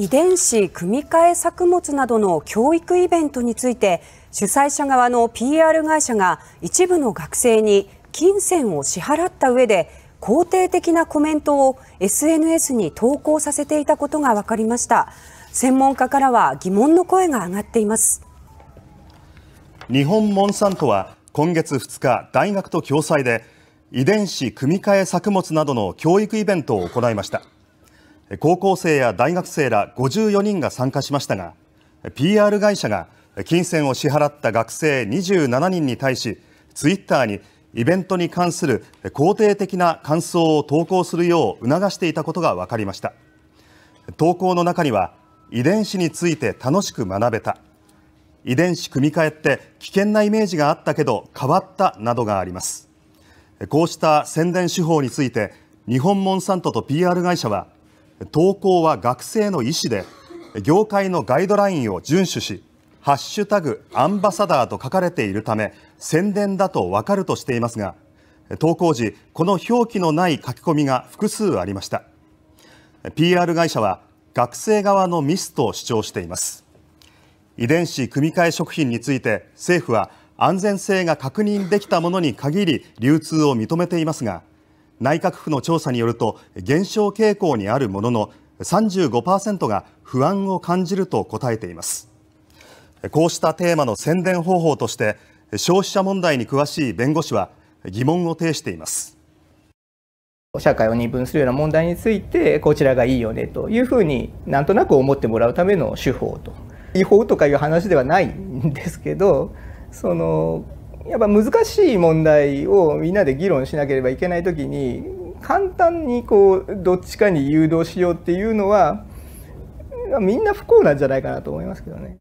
遺伝子組み換え作物などの教育イベントについて主催者側の PR 会社が一部の学生に金銭を支払った上で肯定的なコメントを SNS に投稿させていたことが分かりました専門家からは疑問の声が上がっています日本モンサントは今月2日大学と共催で遺伝子組み換え作物などの教育イベントを行いました高校生や大学生ら54人が参加しましたが PR 会社が金銭を支払った学生27人に対しツイッターにイベントに関する肯定的な感想を投稿するよう促していたことが分かりました投稿の中には遺伝子について楽しく学べた遺伝子組み換えって危険なイメージがあったけど変わったなどがありますこうした宣伝手法について日本モンサントと PR 会社は投稿は学生の意思で業界のガイドラインを遵守しハッシュタグアンバサダーと書かれているため宣伝だとわかるとしていますが投稿時この表記のない書き込みが複数ありました PR 会社は学生側のミスと主張しています遺伝子組み換え食品について政府は安全性が確認できたものに限り流通を認めていますが内閣府の調査によると減少傾向にあるものの35%が不安を感じると答えていますこうしたテーマの宣伝方法として消費者問題に詳しい弁護士は疑問を呈しています社会を二分するような問題についてこちらがいいよねというふうになんとなく思ってもらうための手法と違法とかいう話ではないんですけどそのやっぱ難しい問題をみんなで議論しなければいけない時に簡単にこうどっちかに誘導しようっていうのはみんな不幸なんじゃないかなと思いますけどね。